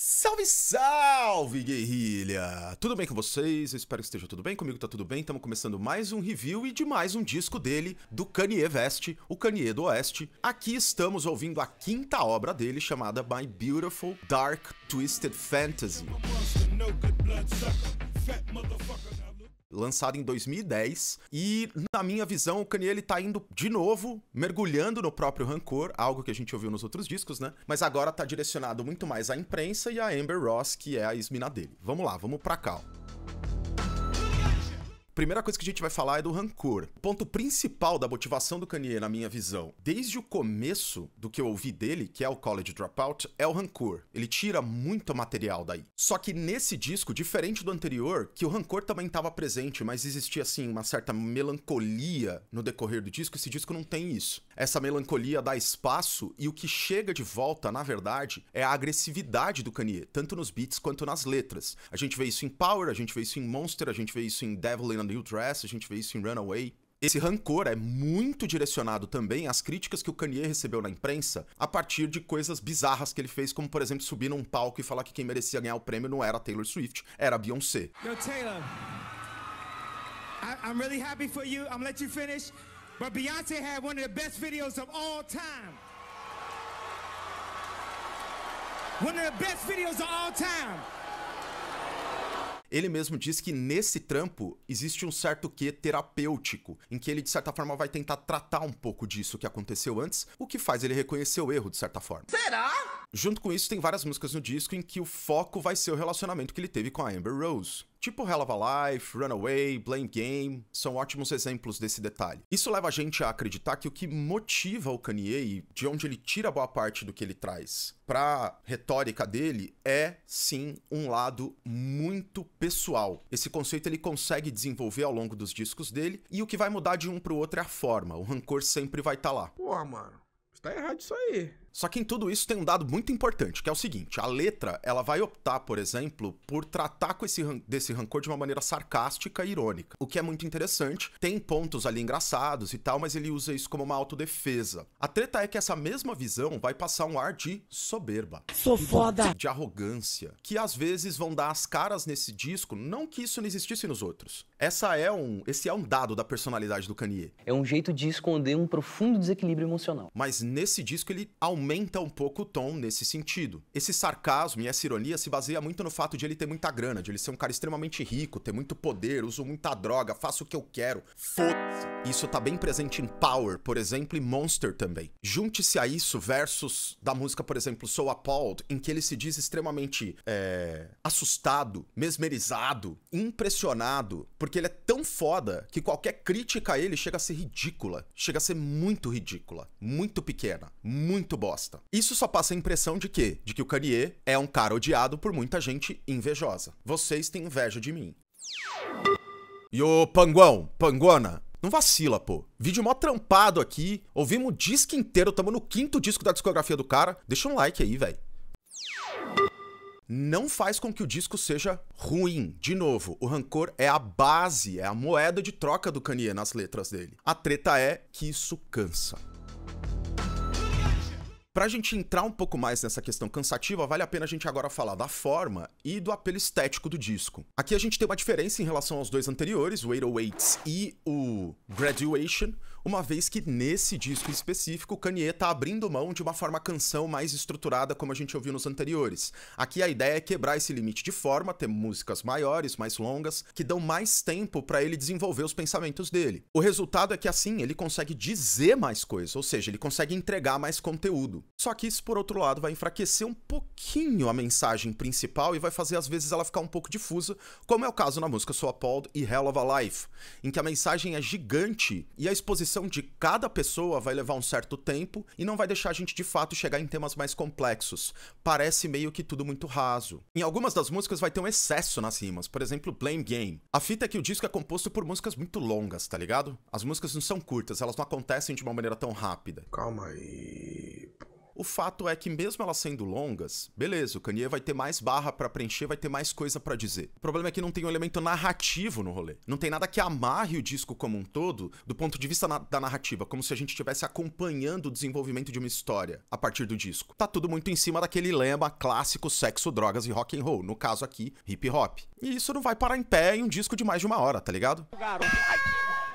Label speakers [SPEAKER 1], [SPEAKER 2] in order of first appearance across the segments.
[SPEAKER 1] Salve, salve, guerrilha! Tudo bem com vocês? Eu espero que esteja tudo bem. Comigo tá tudo bem. Estamos começando mais um review e de mais um disco dele, do Kanye West, o Kanye do Oeste. Aqui estamos ouvindo a quinta obra dele, chamada My Beautiful Dark Twisted Fantasy lançado em 2010. E, na minha visão, o Kanye ele tá indo de novo, mergulhando no próprio rancor, algo que a gente ouviu nos outros discos, né? Mas agora tá direcionado muito mais à imprensa e a Amber Ross, que é a ex-mina dele. Vamos lá, vamos pra cá. Ó primeira coisa que a gente vai falar é do rancor. O ponto principal da motivação do Kanye, na minha visão, desde o começo do que eu ouvi dele, que é o College Dropout, é o rancor. Ele tira muito material daí. Só que nesse disco, diferente do anterior, que o rancor também estava presente, mas existia assim uma certa melancolia no decorrer do disco, esse disco não tem isso. Essa melancolia dá espaço e o que chega de volta, na verdade, é a agressividade do Kanye, tanto nos beats quanto nas letras. A gente vê isso em Power, a gente vê isso em Monster, a gente vê isso em Devil in acontecendo Dress, a gente vê isso em Runaway. Esse rancor é muito direcionado também às críticas que o Kanye recebeu na imprensa a partir de coisas bizarras que ele fez, como por exemplo subir num palco e falar que quem merecia ganhar o prêmio não era Taylor Swift, era Beyoncé. Yo, Taylor, I I'm really happy for you. I'm let you finish, but Beyoncé had one of the best videos of all time. One of the best videos of all time. Ele mesmo diz que nesse trampo existe um certo quê terapêutico, em que ele de certa forma vai tentar tratar um pouco disso que aconteceu antes, o que faz ele reconhecer o erro de certa forma. Será? Junto com isso, tem várias músicas no disco em que o foco vai ser o relacionamento que ele teve com a Amber Rose. Tipo Hell of a Life, Runaway, Blame Game, são ótimos exemplos desse detalhe. Isso leva a gente a acreditar que o que motiva o Kanye e de onde ele tira boa parte do que ele traz pra retórica dele é, sim, um lado muito pessoal. Esse conceito ele consegue desenvolver ao longo dos discos dele e o que vai mudar de um pro outro é a forma. O rancor sempre vai estar tá lá. Porra, mano, tá errado isso aí. Só que em tudo isso tem um dado muito importante, que é o seguinte: a letra ela vai optar, por exemplo, por tratar com esse ran desse rancor de uma maneira sarcástica e irônica, o que é muito interessante. Tem pontos ali engraçados e tal, mas ele usa isso como uma autodefesa. A treta é que essa mesma visão vai passar um ar de soberba. Sou foda! De arrogância, que às vezes vão dar as caras nesse disco, não que isso não existisse nos outros. Essa é um, esse é um dado da personalidade do Kanye. É um jeito de esconder um profundo desequilíbrio emocional. Mas nesse disco ele aumenta aumenta um pouco o tom nesse sentido. Esse sarcasmo e essa ironia se baseia muito no fato de ele ter muita grana, de ele ser um cara extremamente rico, ter muito poder, uso muita droga, faço o que eu quero, foda-se. Isso tá bem presente em Power, por exemplo, e Monster também. Junte-se a isso versos da música, por exemplo, Soul Appalled, em que ele se diz extremamente é, assustado, mesmerizado, impressionado, porque ele é tão foda que qualquer crítica a ele chega a ser ridícula, chega a ser muito ridícula, muito pequena, muito boa bosta. Isso só passa a impressão de quê? de que o Kanye é um cara odiado por muita gente invejosa. Vocês têm inveja de mim. E o panguão, panguana, não vacila, pô. Vídeo mó trampado aqui. Ouvimos o disco inteiro, tamo no quinto disco da discografia do cara. Deixa um like aí, velho. Não faz com que o disco seja ruim. De novo, o rancor é a base, é a moeda de troca do Kanye nas letras dele. A treta é que isso cansa. Para a gente entrar um pouco mais nessa questão cansativa, vale a pena a gente agora falar da forma e do apelo estético do disco. Aqui a gente tem uma diferença em relação aos dois anteriores, o 808s e o Graduation uma vez que nesse disco específico, Kanye tá abrindo mão de uma forma canção mais estruturada como a gente ouviu nos anteriores. Aqui a ideia é quebrar esse limite de forma, ter músicas maiores, mais longas, que dão mais tempo para ele desenvolver os pensamentos dele. O resultado é que assim ele consegue dizer mais coisas, ou seja, ele consegue entregar mais conteúdo. Só que isso, por outro lado, vai enfraquecer um pouquinho a mensagem principal e vai fazer às vezes ela ficar um pouco difusa, como é o caso na música Swapald e Hell of a Life, em que a mensagem é gigante e a exposição de cada pessoa vai levar um certo tempo e não vai deixar a gente de fato chegar em temas mais complexos. Parece meio que tudo muito raso. Em algumas das músicas vai ter um excesso nas rimas, por exemplo, Blame Game. A fita é que o disco é composto por músicas muito longas, tá ligado? As músicas não são curtas, elas não acontecem de uma maneira tão rápida. Calma aí. O fato é que mesmo elas sendo longas, beleza, o Kanye vai ter mais barra para preencher, vai ter mais coisa para dizer. O problema é que não tem um elemento narrativo no rolê. Não tem nada que amarre o disco como um todo do ponto de vista na da narrativa, como se a gente estivesse acompanhando o desenvolvimento de uma história a partir do disco. Tá tudo muito em cima daquele lema clássico sexo, drogas e rock and roll, no caso aqui, hip hop. E isso não vai parar em pé em um disco de mais de uma hora, tá ligado? Garoto.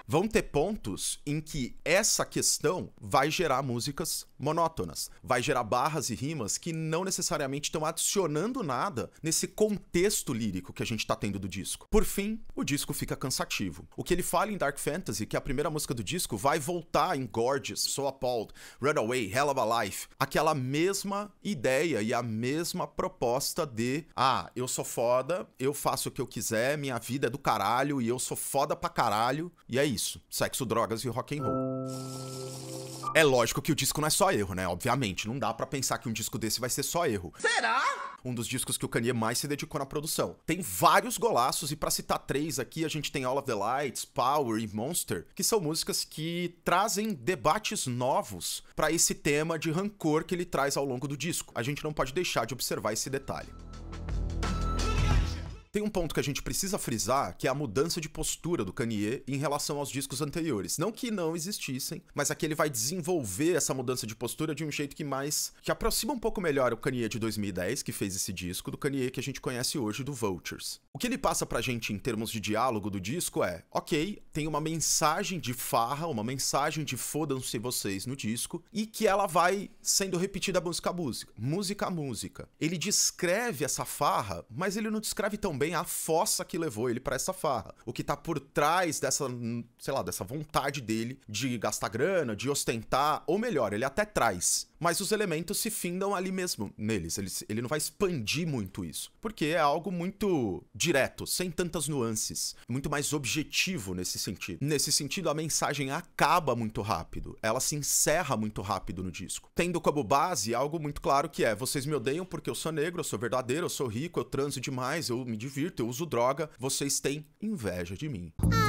[SPEAKER 1] Vão ter pontos em que essa questão vai gerar músicas monótonas. Vai gerar barras e rimas que não necessariamente estão adicionando nada nesse contexto lírico que a gente está tendo do disco. Por fim, o disco fica cansativo. O que ele fala em Dark Fantasy, que é a primeira música do disco, vai voltar em Gorgeous, So Appalled, Runaway, Hell of a Life, aquela mesma ideia e a mesma proposta de ah, eu sou foda, eu faço o que eu quiser, minha vida é do caralho e eu sou foda pra caralho, e é isso. Sexo, drogas e rock and roll. É lógico que o disco não é só erro, né? Obviamente, não dá para pensar que um disco desse vai ser só erro. Será? Um dos discos que o Kanye mais se dedicou na produção. Tem vários golaços, e para citar três aqui, a gente tem All of the Lights, Power e Monster, que são músicas que trazem debates novos para esse tema de rancor que ele traz ao longo do disco. A gente não pode deixar de observar esse detalhe. Tem um ponto que a gente precisa frisar, que é a mudança de postura do Kanye em relação aos discos anteriores. Não que não existissem, mas aqui ele vai desenvolver essa mudança de postura de um jeito que mais que aproxima um pouco melhor o Kanye de 2010, que fez esse disco, do Kanye que a gente conhece hoje do Vultures. O que ele passa pra gente em termos de diálogo do disco é: OK, tem uma mensagem de farra, uma mensagem de fodam-se vocês no disco e que ela vai sendo repetida música a música, música a música. Ele descreve essa farra, mas ele não descreve tão bem também a fossa que levou ele para essa farra. O que tá por trás dessa, sei lá, dessa vontade dele de gastar grana, de ostentar, ou melhor, ele até traz mas os elementos se findam ali mesmo neles. Ele, ele não vai expandir muito isso, porque é algo muito direto, sem tantas nuances, muito mais objetivo nesse sentido. Nesse sentido, a mensagem acaba muito rápido, ela se encerra muito rápido no disco, tendo como base algo muito claro que é: vocês me odeiam porque eu sou negro, eu sou verdadeiro, eu sou rico, eu transo demais, eu me divirto, eu uso droga, vocês têm inveja de mim. Ah.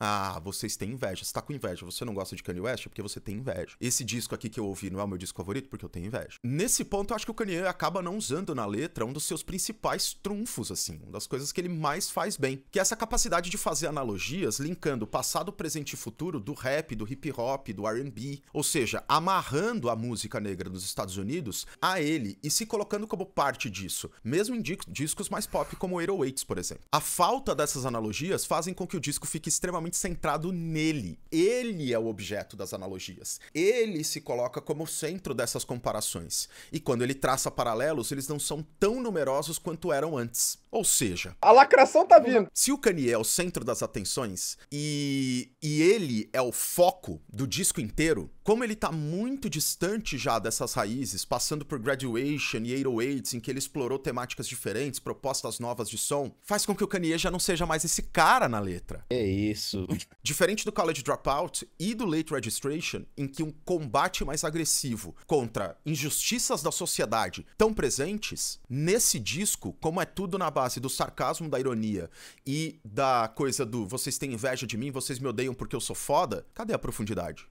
[SPEAKER 1] Ah, vocês têm inveja. Você tá com inveja. Você não gosta de Kanye West porque você tem inveja. Esse disco aqui que eu ouvi não é o meu disco favorito porque eu tenho inveja. Nesse ponto, eu acho que o Kanye acaba não usando na letra um dos seus principais trunfos, assim. Uma das coisas que ele mais faz bem. Que é essa capacidade de fazer analogias linkando passado, presente e futuro do rap, do hip hop, do RB. Ou seja, amarrando a música negra dos Estados Unidos a ele e se colocando como parte disso. Mesmo em discos mais pop como 808s, por exemplo. A falta dessas analogias fazem com que o disco fique extremamente muito centrado nele. Ele é o objeto das analogias. Ele se coloca como centro dessas comparações. E quando ele traça paralelos, eles não são tão numerosos quanto eram antes. Ou seja, a lacração tá vindo. Se o Kanye é o centro das atenções e, e ele é o foco do disco inteiro, como ele tá muito distante já dessas raízes, passando por Graduation e 808s, em que ele explorou temáticas diferentes, propostas novas de som, faz com que o Kanye já não seja mais esse cara na letra. É isso. Diferente do College Dropout e do Late Registration, em que um combate mais agressivo contra injustiças da sociedade tão presentes, nesse disco, como é tudo na base do sarcasmo, da ironia e da coisa do vocês têm inveja de mim, vocês me odeiam porque eu sou foda, cadê a profundidade?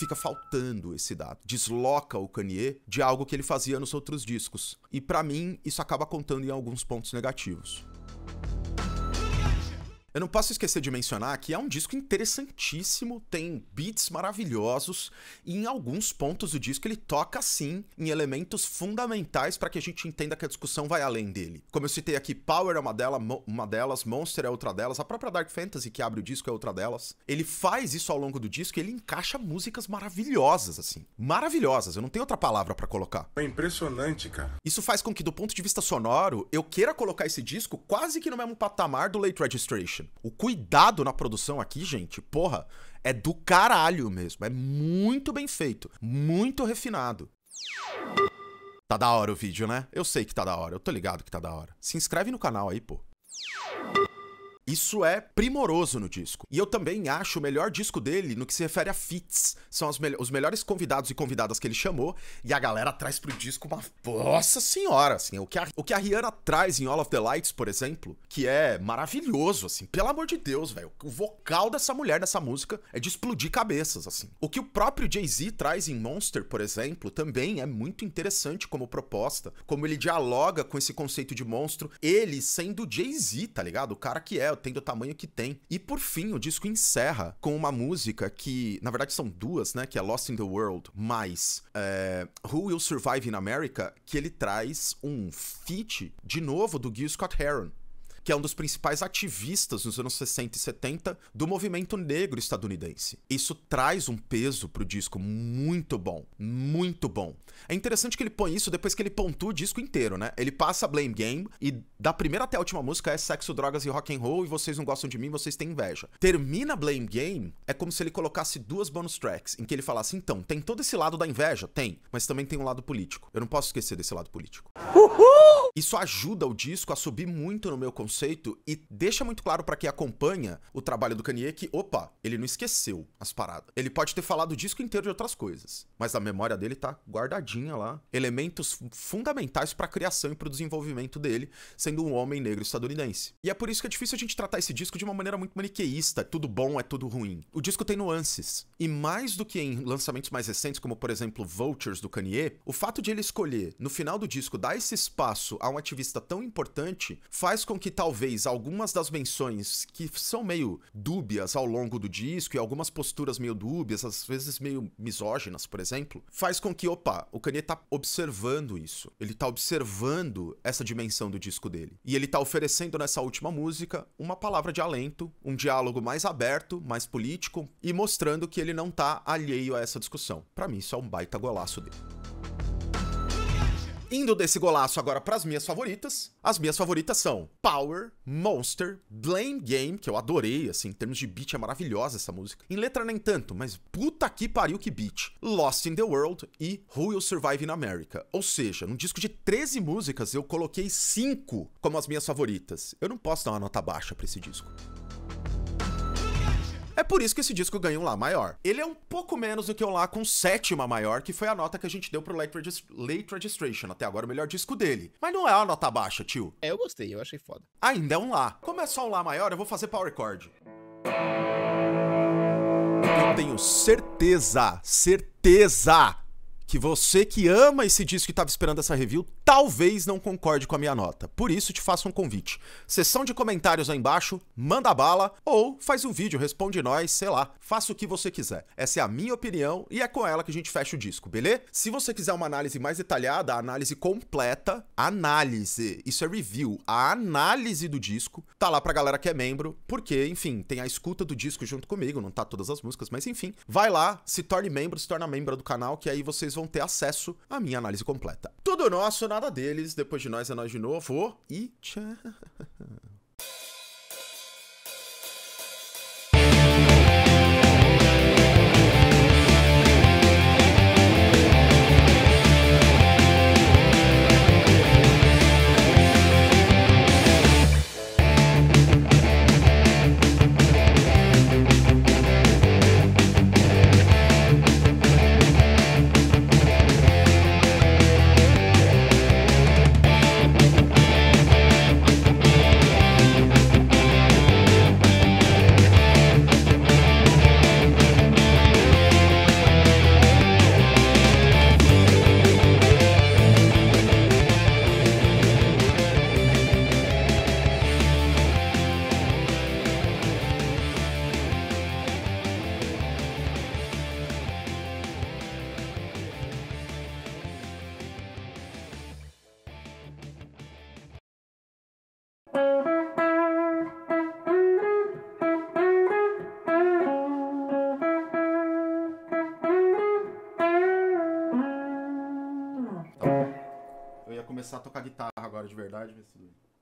[SPEAKER 1] Fica faltando esse dado. Desloca o Kanye de algo que ele fazia nos outros discos. E para mim, isso acaba contando em alguns pontos negativos. Eu não posso esquecer de mencionar que é um disco interessantíssimo, tem beats maravilhosos e em alguns pontos do disco ele toca sim em elementos fundamentais para que a gente entenda que a discussão vai além dele. Como eu citei aqui, Power é uma, dela, uma delas, Monster é outra delas, a própria Dark Fantasy que abre o disco é outra delas. Ele faz isso ao longo do disco e ele encaixa músicas maravilhosas assim, maravilhosas. Eu não tenho outra palavra para colocar. É impressionante, cara. Isso faz com que do ponto de vista sonoro eu queira colocar esse disco quase que no mesmo patamar do Late Registration. O cuidado na produção aqui, gente, porra, é do caralho mesmo. É muito bem feito, muito refinado. Tá da hora o vídeo, né? Eu sei que tá da hora, eu tô ligado que tá da hora. Se inscreve no canal aí, pô. Isso é primoroso no disco. E eu também acho o melhor disco dele no que se refere a fits. São me os melhores convidados e convidadas que ele chamou. E a galera traz pro disco uma. Nossa senhora, assim. O que, a, o que a Rihanna traz em All of the Lights, por exemplo, que é maravilhoso, assim. Pelo amor de Deus, velho. O vocal dessa mulher nessa música é de explodir cabeças, assim. O que o próprio Jay-Z traz em Monster, por exemplo, também é muito interessante como proposta. Como ele dialoga com esse conceito de monstro. Ele sendo Jay-Z, tá ligado? O cara que é tendo tem do tamanho que tem. E por fim, o disco encerra com uma música que, na verdade, são duas, né? Que é Lost in the World, mais é, Who Will Survive in America, que ele traz um feat de novo do Gil Scott Heron que é um dos principais ativistas nos anos 60 e 70 do movimento negro estadunidense. Isso traz um peso pro disco muito bom, muito bom. É interessante que ele põe isso depois que ele pontua o disco inteiro, né? Ele passa Blame Game e da primeira até a última música é sexo, drogas e rock and roll e vocês não gostam de mim, vocês têm inveja. Termina Blame Game é como se ele colocasse duas bonus tracks em que ele falasse então, tem todo esse lado da inveja, tem, mas também tem um lado político. Eu não posso esquecer desse lado político. Uhul! Isso ajuda o disco a subir muito no meu conceito conceito e deixa muito claro para quem acompanha o trabalho do Kanye que, opa, ele não esqueceu as paradas. Ele pode ter falado o disco inteiro de outras coisas, mas a memória dele tá guardadinha lá. Elementos fundamentais para a criação e para o desenvolvimento dele, sendo um homem negro estadunidense. E é por isso que é difícil a gente tratar esse disco de uma maneira muito maniqueísta, é tudo bom, é tudo ruim. O disco tem nuances. E mais do que em lançamentos mais recentes, como por exemplo Vultures do Kanye, o fato de ele escolher no final do disco dar esse espaço a um ativista tão importante faz com que tal talvez algumas das menções que são meio dúbias ao longo do disco e algumas posturas meio dúbias, às vezes meio misóginas, por exemplo, faz com que, opa, o Kanye tá observando isso. Ele tá observando essa dimensão do disco dele. E ele tá oferecendo nessa última música uma palavra de alento, um diálogo mais aberto, mais político e mostrando que ele não tá alheio a essa discussão. Para mim, isso é um baita golaço dele. Indo desse golaço agora para as minhas favoritas. As minhas favoritas são Power, Monster, Blame Game, que eu adorei, assim, em termos de beat é maravilhosa essa música. Em letra nem tanto, mas puta que pariu que beat. Lost in the World e Who Will Survive in America. Ou seja, num disco de 13 músicas eu coloquei 5 como as minhas favoritas. Eu não posso dar uma nota baixa para esse disco. É por isso que esse disco ganha um Lá maior. Ele é um pouco menos do que um Lá com sétima maior, que foi a nota que a gente deu pro Late, Regist Late Registration, até agora o melhor disco dele. Mas não é uma nota baixa, tio. É, eu gostei, eu achei foda. Ainda é um Lá. Como é só um Lá maior, eu vou fazer power chord. Eu tenho certeza, certeza que você que ama esse disco e estava esperando essa review, talvez não concorde com a minha nota. Por isso te faço um convite. Seção de comentários aí embaixo, manda bala ou faz um vídeo, responde nós, sei lá, faça o que você quiser. Essa é a minha opinião e é com ela que a gente fecha o disco, beleza? Se você quiser uma análise mais detalhada, a análise completa, análise, isso é review, a análise do disco, tá lá pra galera que é membro, porque, enfim, tem a escuta do disco junto comigo, não tá todas as músicas, mas enfim, vai lá, se torne membro, se torna membro do canal, que aí vocês vão vão ter acesso à minha análise completa. Tudo nosso, nada deles. Depois de nós é nós de novo. E tchau. Eu ia começar a tocar guitarra agora de verdade,